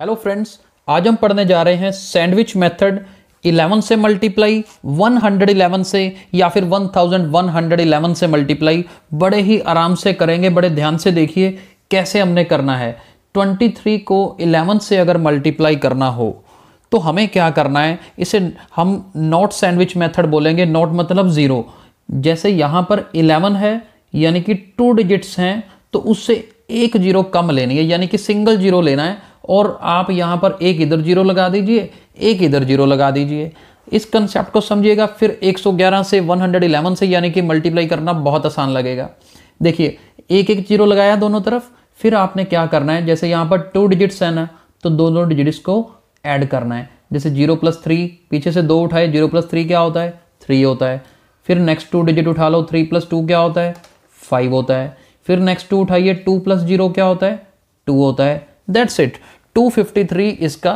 hello friends आज हम पढ़ने जा रहे हैं सैंडविच मेथड 11 से मल्टीप्लाई 111 से या फिर 1111 से मल्टीप्लाई बड़े ही आराम से करेंगे बड़े ध्यान से देखिए कैसे हमने करना है 23 को 11 से अगर मल्टीप्लाई करना हो तो हमें क्या करना है इसे हम नॉट सैंडविच मेथड बोलेंगे नॉट मतलब ज़ीरो जैसे यहाँ पर 11 है यानी कि टू डिजिट्स हैं तो उससे एक जीरो कम लेनी है यानी कि सिंगल जीरो लेना है और आप यहाँ पर एक इधर जीरो लगा दीजिए एक इधर जीरो लगा दीजिए इस कंसेप्ट को समझिएगा फिर 111 से 111 से यानी कि मल्टीप्लाई करना बहुत आसान लगेगा देखिए एक एक जीरो लगाया दोनों तरफ फिर आपने क्या करना है जैसे यहाँ पर टू डिजिट्स है ना तो दोनों डिजिट्स को ऐड करना है जैसे जीरो प्लस थ्री पीछे से दो उठाए जीरो प्लस थ्री क्या होता है थ्री होता है फिर नेक्स्ट टू डिजिट उठा लो थ्री प्लस टू क्या होता है फाइव होता है फिर नेक्स्ट टू उठाइए टू प्लस जीरो क्या होता है टू होता है दैट्स इट 253 इसका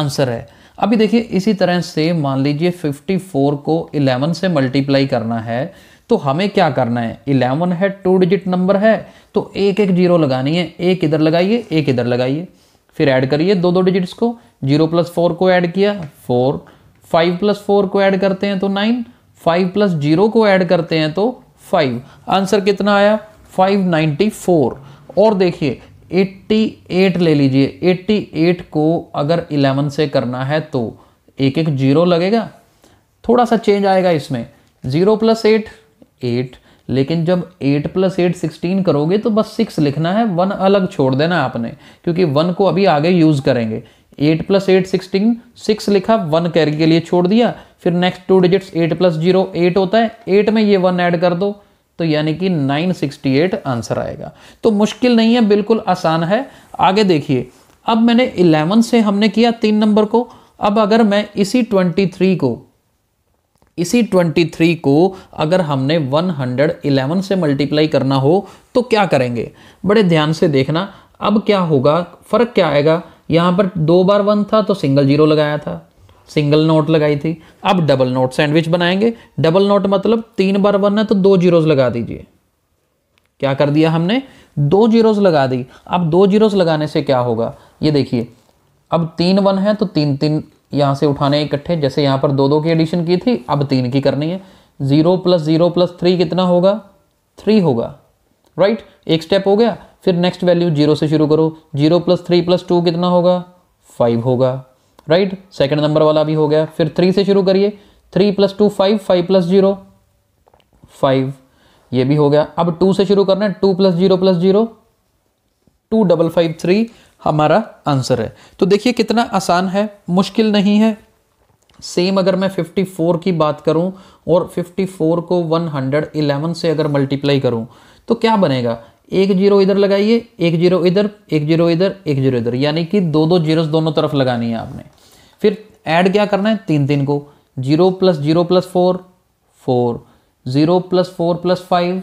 आंसर है अभी देखिए इसी तरह से मान लीजिए 54 को 11 से मल्टीप्लाई करना है तो हमें क्या करना है 11 है टू डिजिट नंबर है तो एक एक जीरो लगानी है एक इधर लगाइए एक इधर लगाइए फिर ऐड करिए दो दो डिजिट्स को जीरो प्लस फोर को ऐड किया फोर फाइव प्लस फोर को ऐड करते हैं तो नाइन फाइव प्लस जीरो को ऐड करते हैं तो फाइव आंसर कितना आया फाइव नाइन्टी फोर और देखिए 88 ले लीजिए 88 को अगर 11 से करना है तो एक एक जीरो लगेगा थोड़ा सा चेंज आएगा इसमें जीरो प्लस एट एट लेकिन जब एट प्लस एट सिक्सटीन करोगे तो बस सिक्स लिखना है वन अलग छोड़ देना आपने क्योंकि वन को अभी आगे यूज़ करेंगे eight plus eight sixteen six लिखा वन कैरी के लिए छोड़ दिया फिर next two digits eight plus zero eight होता है एट में ये वन ऐड कर दो तो यानी कि 968 आंसर आएगा तो मुश्किल नहीं है बिल्कुल आसान है आगे देखिए अब मैंने 11 से हमने किया तीन नंबर को अब अगर मैं इसी 23 को इसी 23 को अगर हमने 111 से मल्टीप्लाई करना हो तो क्या करेंगे बड़े ध्यान से देखना अब क्या होगा फ़र्क क्या आएगा यहां पर दो बार वन था तो सिंगल जीरो लगाया था सिंगल नोट लगाई थी अब डबल नोट सैंडविच बनाएंगे डबल नोट मतलब तीन बार वन है तो दो जीरोज लगा दीजिए क्या कर दिया हमने दो जीरोज लगा दी अब दो जीरोज लगाने से क्या होगा ये देखिए अब तीन वन है तो तीन तीन यहाँ से उठाने इकट्ठे जैसे यहाँ पर दो दो की एडिशन की थी अब तीन की करनी है zero plus zero plus three कितना होगा थ्री होगा राइट एक स्टेप हो गया फिर नेक्स्ट वैल्यू जीरो से शुरू करो zero plus three plus two कितना होगा फाइव होगा राइट सेकंड नंबर वाला भी हो गया फिर थ्री से शुरू करिए three plus two five five plus zero five ये भी हो गया अब टू से शुरू करना है two plus zero plus zero two double five three हमारा आंसर है तो देखिए कितना आसान है मुश्किल नहीं है सेम अगर मैं 54 की बात करूं और 54 को 111 से अगर मल्टीप्लाई करूं तो क्या बनेगा एक जीरो इधर लगाइए एक जीरो इधर एक जीरो इधर एक जीरो इधर यानी कि दो दो जीरोस दोनों तरफ लगानी है आपने फिर ऐड क्या करना है तीन तीन को zero plus zero plus four four zero plus four plus five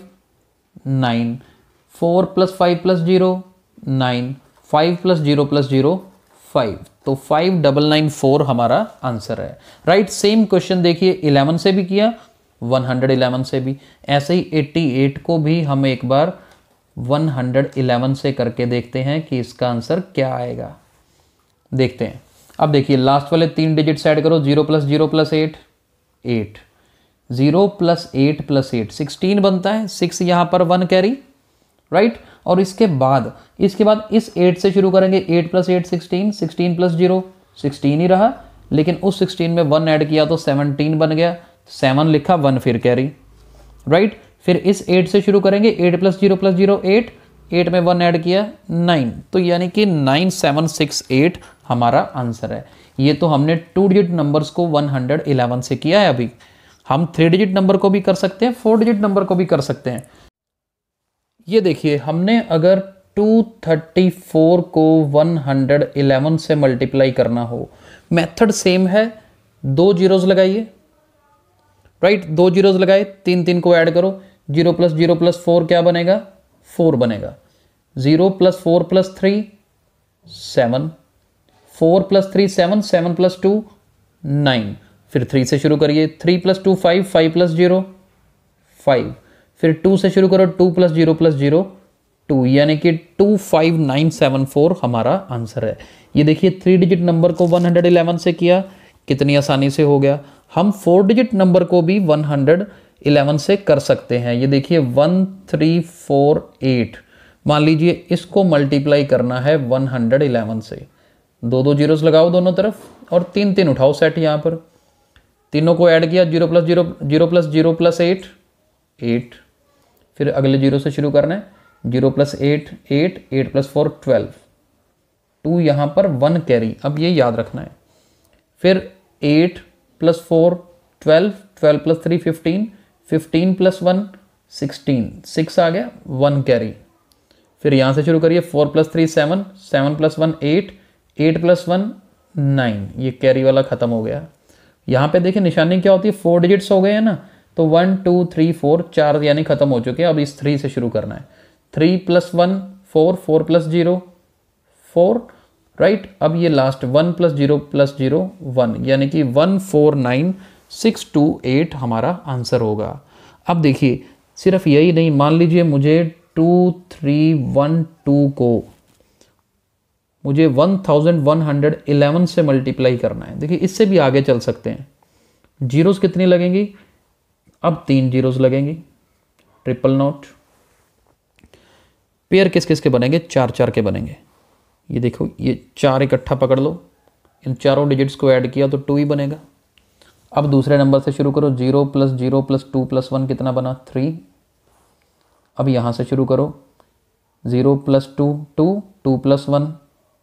nine four plus five plus zero nine five plus zero plus zero five तो फाइव डबल नाइन फोर हमारा आंसर है राइट सेम क्वेश्चन देखिए eleven से भी किया one hundred eleven से भी ऐसे ही एट्टी एट को भी हम एक बार 111 से करके देखते हैं कि इसका आंसर क्या आएगा देखते हैं अब देखिए लास्ट वाले तीन डिजिट ऐड करो zero plus zero plus eight eight zero plus eight plus eight sixteen बनता है सिक्स यहां पर वन कैरी राइट और इसके बाद इसके बाद इस एट से शुरू करेंगे eight plus eight sixteen sixteen plus zero sixteen ही रहा लेकिन उस सिक्सटीन में वन ऐड किया तो सेवनटीन बन गया सेवन लिखा वन फिर कैरी राइट फिर इस एट से शुरू करेंगे eight plus zero plus zero eight eight में वन ऐड किया नाइन तो यानी कि नाइन सेवन सिक्स एट हमारा आंसर है ये तो हमने टू डिजिट नंबर्स को वन हंड्रेड इलेवन से किया है अभी हम थ्री डिजिट नंबर को भी कर सकते हैं फोर डिजिट नंबर को भी कर सकते हैं ये देखिए हमने अगर टू थर्टी फोर को वन हंड्रेड इलेवन से मल्टीप्लाई करना हो मेथड सेम है दो जीरोज लगाइए राइट दो जीरोज लगाए तीन तीन को ऐड करो zero plus zero plus four क्या बनेगा फोर बनेगा zero plus four plus three seven four plus three seven seven plus two nine फिर थ्री से शुरू करिए three plus two five five plus zero five फिर टू से शुरू करो two plus zero plus zero two यानी कि two five nine seven four हमारा आंसर है ये देखिए थ्री डिजिट नंबर को वन हंड्रेड इलेवन से किया कितनी आसानी से हो गया हम फोर डिजिट नंबर को भी वन हंड्रेड 11 से कर सकते हैं ये देखिए वन थ्री फोर एट मान लीजिए इसको मल्टीप्लाई करना है 111 से दो दो जीरोस लगाओ दोनों तरफ और तीन तीन उठाओ सेट यहाँ पर तीनों को ऐड किया zero plus zero zero plus zero plus eight eight फिर अगले जीरो से शुरू करना है zero plus eight eight eight plus four twelve two यहाँ पर वन कैरी अब ये याद रखना है फिर eight plus four twelve twelve plus three fifteen fifteen plus one sixteen six आ गया वन कैरी फिर यहाँ से शुरू करिए four plus three seven seven plus one eight eight plus one nine ये कैरी वाला ख़त्म हो गया यहाँ पे देखिए निशानी क्या होती है फोर डिजिट्स हो गए हैं ना तो वन टू थ्री फोर चार यानी ख़त्म हो चुके हैं अब इस थ्री से शुरू करना है three plus one four four plus zero four right अब ये last one plus zero plus zero one यानी कि one four nine six two eight हमारा आंसर होगा अब देखिए सिर्फ यही नहीं मान लीजिए मुझे टू थ्री वन टू को मुझे one thousand one hundred eleven से मल्टीप्लाई करना है देखिए इससे भी आगे चल सकते हैं जीरोस कितनी लगेंगी अब तीन जीरोस लगेंगी ट्रिपल नोट पेयर किस किस के बनेंगे चार चार के बनेंगे ये देखो ये चार इकट्ठा पकड़ लो इन चारों डिजिट्स को ऐड किया तो टू ही बनेगा अब दूसरे नंबर से शुरू करो zero plus zero plus two plus one कितना बना थ्री अब यहाँ से शुरू करो zero plus two two two plus one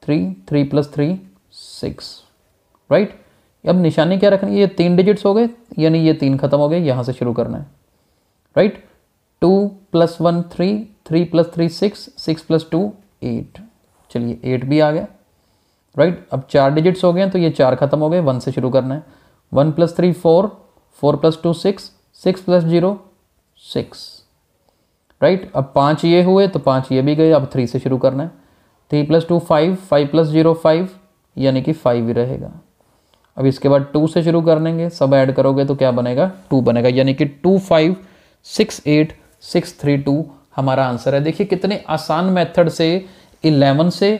three three plus three six right अब निशानी क्या रखनी है ये तीन डिजिट्स हो गए यानी ये तीन खत्म हो गए यहाँ से शुरू करना है right two plus one three three plus three six six plus two eight चलिए एट भी आ गया राइट अब चार डिजिट्स हो गए तो ये चार खत्म हो गए वन से शुरू करना है one plus three four four plus two six six plus zero six right अब पाँच ये हुए तो पाँच ये भी गए अब थ्री से शुरू करना है three plus two five five plus zero five यानी कि फाइव ही रहेगा अब इसके बाद टू से शुरू कर लेंगे सब ऐड करोगे तो क्या बनेगा टू बनेगा यानी कि two five six eight six three two हमारा आंसर है देखिए कितने आसान मेथड से इलेवन से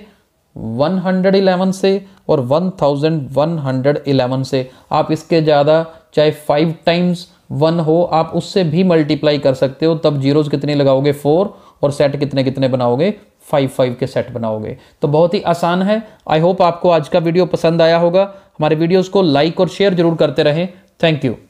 111 से और 1111 से आप इसके ज़्यादा चाहे फाइव टाइम्स वन हो आप उससे भी मल्टीप्लाई कर सकते हो तब जीरोज़ कितने लगाओगे फोर और सेट कितने कितने बनाओगे फाइव फाइव के सेट बनाओगे तो बहुत ही आसान है आई होप आपको आज का वीडियो पसंद आया होगा हमारे वीडियोज़ को लाइक और शेयर जरूर करते रहें थैंक यू